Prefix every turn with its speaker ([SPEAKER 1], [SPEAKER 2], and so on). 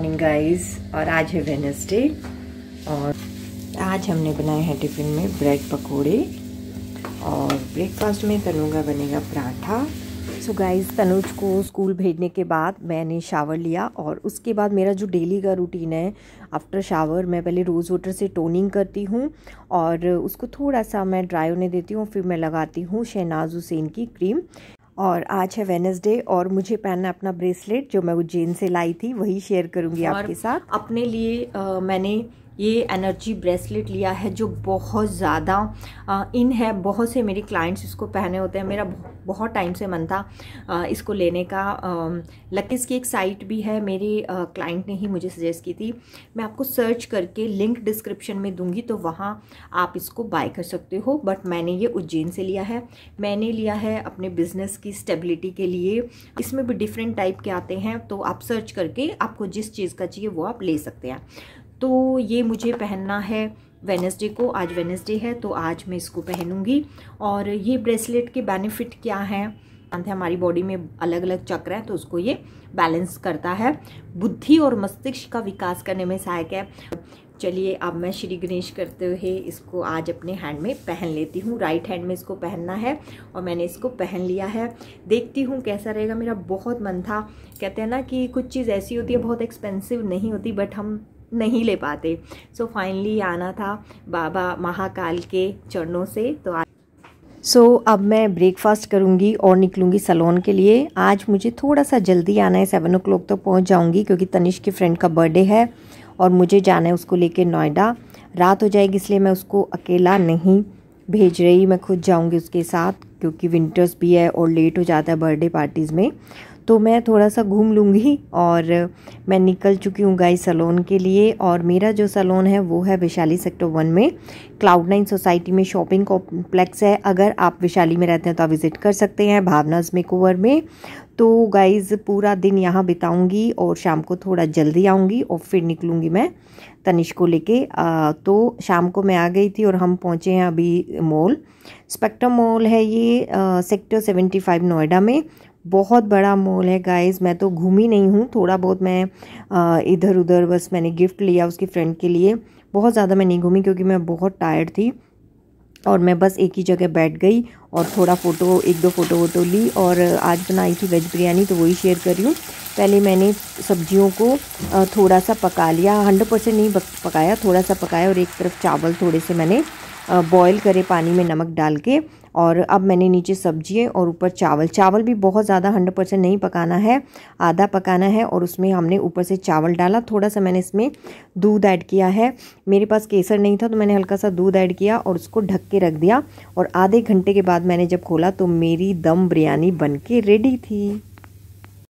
[SPEAKER 1] morning guys और आज है वेनसडे और आज हमने बनाए हैं टिफ़िन में ब्रेड पकोड़े और ब्रेकफास्ट में तनुगा बनेगा पराठा सो गाइस तनुज को स्कूल भेजने के बाद मैंने शावर लिया और उसके बाद मेरा जो डेली का रूटीन है आफ्टर शावर मैं पहले रोज़ वाटर से टोनिंग करती हूँ और उसको थोड़ा सा मैं ड्राई होने देती हूँ फिर मैं लगाती हूँ शहनाज हुसैन की क्रीम और आज है वेनसडे और मुझे पहनना अपना ब्रेसलेट जो मैं उज्जैन से लाई थी वही शेयर करूंगी आपके साथ अपने लिए आ, मैंने ये एनर्जी ब्रेसलेट लिया है जो बहुत ज़्यादा इन है बहुत से मेरे क्लाइंट्स इसको पहने होते हैं मेरा बहुत टाइम से मन था आ, इसको लेने का लकीस की एक साइट भी है मेरे क्लाइंट ने ही मुझे सजेस्ट की थी मैं आपको सर्च करके लिंक डिस्क्रिप्शन में दूंगी तो वहाँ आप इसको बाय कर सकते हो बट मैंने ये उज्जैन से लिया है मैंने लिया है अपने बिज़नेस की स्टेबिलिटी के लिए इसमें भी डिफरेंट टाइप के आते हैं तो आप सर्च करके आपको जिस चीज़ का चाहिए वो आप ले सकते हैं तो ये मुझे पहनना है वेनसडे को आज वेनसडे है तो आज मैं इसको पहनूंगी और ये ब्रेसलेट के बेनिफिट क्या हैं है हमारी बॉडी में अलग अलग चक्र हैं तो उसको ये बैलेंस करता है बुद्धि और मस्तिष्क का विकास करने में सहायक है चलिए अब मैं श्री गणेश करते हुए इसको आज अपने हैंड में पहन लेती हूँ राइट हैंड में इसको पहनना है और मैंने इसको पहन लिया है देखती हूँ कैसा रहेगा मेरा बहुत मन था कहते हैं ना कि कुछ चीज़ ऐसी होती है बहुत एक्सपेंसिव नहीं होती बट हम नहीं ले पाते सो so, फाइनली आना था बाबा महाकाल के चरणों से तो आ... सो so, अब मैं ब्रेकफास्ट करूँगी और निकलूँगी सलोन के लिए आज मुझे थोड़ा सा जल्दी आना है सेवन ओ क्लॉक तक तो पहुँच जाऊँगी क्योंकि तनिष के फ्रेंड का बर्थडे है और मुझे जाना है उसको लेके नोएडा रात हो जाएगी इसलिए मैं उसको अकेला नहीं भेज रही मैं खुद जाऊँगी उसके साथ क्योंकि विंटर्स भी है और लेट हो जाता है बर्थडे पार्टीज़ में तो मैं थोड़ा सा घूम लूँगी और मैं निकल चुकी हूँ गाइस सलोन के लिए और मेरा जो सलोन है वो है वैशाली सेक्टर वन में क्लाउड नाइन सोसाइटी में शॉपिंग कॉम्प्लेक्स है अगर आप वैशाली में रहते हैं तो आप विज़िट कर सकते हैं भावनाज मेकोवर में तो गाइज़ पूरा दिन यहाँ बिताऊँगी और शाम को थोड़ा जल्दी आऊँगी और फिर निकलूँगी मैं तनिष को लेके तो शाम को मैं आ गई थी और हम पहुँचे हैं अभी मॉल स्पेक्ट्रम मॉल है ये सेक्टर सेवेंटी फाइव नोएडा में बहुत बड़ा मॉल है गाइस मैं तो घूमी नहीं हूँ थोड़ा बहुत मैं इधर उधर बस मैंने गिफ्ट लिया उसकी फ्रेंड के लिए बहुत ज़्यादा मैं नहीं घूमी क्योंकि मैं बहुत टायर्ड थी और मैं बस एक ही जगह बैठ गई और थोड़ा फ़ोटो एक दो फ़ोटो वोटो ली और आज बनाई थी वेज बिरयानी तो वही शेयर कर रही हूँ पहले मैंने सब्जियों को थोड़ा सा पका लिया हंड्रेड परसेंट नहीं पकाया थोड़ा सा पकाया और एक तरफ चावल थोड़े से मैंने बॉईल करें पानी में नमक डाल के और अब मैंने नीचे सब्जी और ऊपर चावल चावल भी बहुत ज़्यादा हंड्रेड परसेंट नहीं पकाना है आधा पकाना है और उसमें हमने ऊपर से चावल डाला थोड़ा सा मैंने इसमें दूध ऐड किया है मेरे पास केसर नहीं था तो मैंने हल्का सा दूध ऐड किया और उसको ढक के रख दिया और आधे घंटे के बाद मैंने जब खोला तो मेरी दम बिरयानी बन के रेडी थी